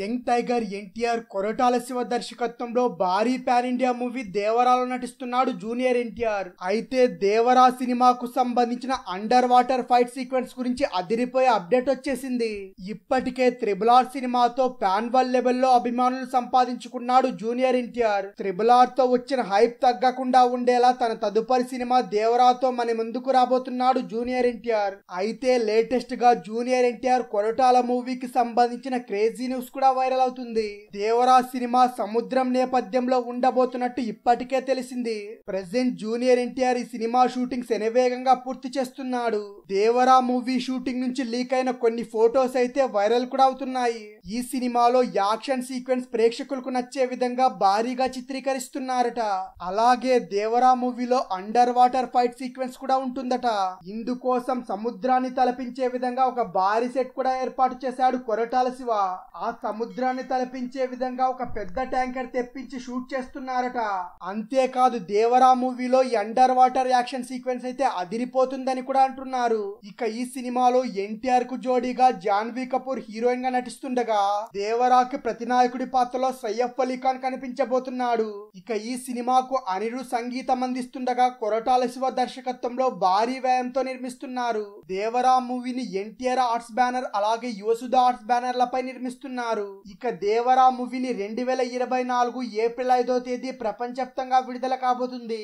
young tiger NTR Koratala Siva దర్శకత్వంలో భారీ pan India movie దేవరాలో నటిస్తున్నాడు జూనియర్ ఎన్టీఆర్ అయితే దేవరా సినిమాకు సంబంధించిన అండర్ వాటర్ ఫైట్ సీక్వెన్స్ గురించి అదిరిపోయే అప్డేట్ వచ్చేసింది ఇప్పటికే త్రిబుల్ ఆర్ సినిమాతో పాన్ వల్ లెవెల్లో అభిమానులు సంపాదించుకున్నాడు జూనియర్ ఎన్టీఆర్ త్రిబుల్ ఆర్ తో వచ్చిన హైప్ తగ్గకుండా ఉండేలా తన తదుపరి సినిమా దేవరాతో మన ముందుకు రాబోతున్నాడు జూనియర్ ఎన్టీఆర్ అయితే లేటెస్ట్ గా జూనియర్ ఎన్టీఆర్ కొరటాల మూవీకి సంబంధించిన క్రేజీ న్యూస్ కూడా వైరల్ అవుతుంది దేవరా సినిమా సముద్రం నేపథ్యంలో ఉండబోతున్నట్టు ఇప్పటికే తెలిసింది ప్రెసెంట్ జూనియర్ ఎన్టీఆర్ ఈ సినిమా షూటింగ్ శనివేగంగా పూర్తి చేస్తున్నాడు దేవరా మూవీ షూటింగ్ నుంచి లీక్ అయిన కొన్ని ఫోటోస్ అయితే వైరల్ కూడా అవుతున్నాయి ఈ సినిమాలో యాక్షన్ సీక్వెన్స్ ప్రేక్షకులకు నచ్చే విధంగా భారీగా చిత్రీకరిస్తున్నారట అలాగే దేవరా మూవీలో అండర్ వాటర్ ఫైట్ సీక్వెన్స్ కూడా ఉంటుందట ఇందుకోసం సముద్రాన్ని తలపించే విధంగా ఒక భారీ సెట్ కూడా ఏర్పాటు చేశాడు కొరటాల శివ ఆ సముద్రాన్ని తలపించే విధంగా ఒక పెద్ద ట్యాంకర్ తెప్పించి షూట్ చేస్తున్నారట అంతేకాదు దేవరా మూవీలో అండర్ వాటర్ యాక్షన్ సీక్వెన్స్ అయితే అదిరిపోతుందని కూడా అంటున్నారు ఇక ఈ సినిమాలో ఎన్టీఆర్ కు జోడీగా జాన్వీ కపూర్ హీరోయిన్ గా నటిస్తుండగా దేవరాకి ప్రతినాయకుడి పాత్రలో సయ్యఫ్ అలీ ఖాన్ కనిపించబోతున్నాడు ఇక ఈ సినిమాకు అనిరు సంగీతం అందిస్తుండగా కొరటాల శివ దర్శకత్వంలో భారీ వ్యయంతో నిర్మిస్తున్నారు దేవరా మూవీని ఎన్టీఆర్ ఆర్ట్స్ బ్యానర్ అలాగే యువసుధ ఆర్ట్స్ బ్యానర్లపై నిర్మిస్తున్నారు చేస్తున్నారు ఇక దేవరా మూవీని రెండు వేల ఇరవై నాలుగు ఏప్రిల్ ఐదో తేదీ ప్రపంచవ్యాప్తంగా విడుదల కాబోతుంది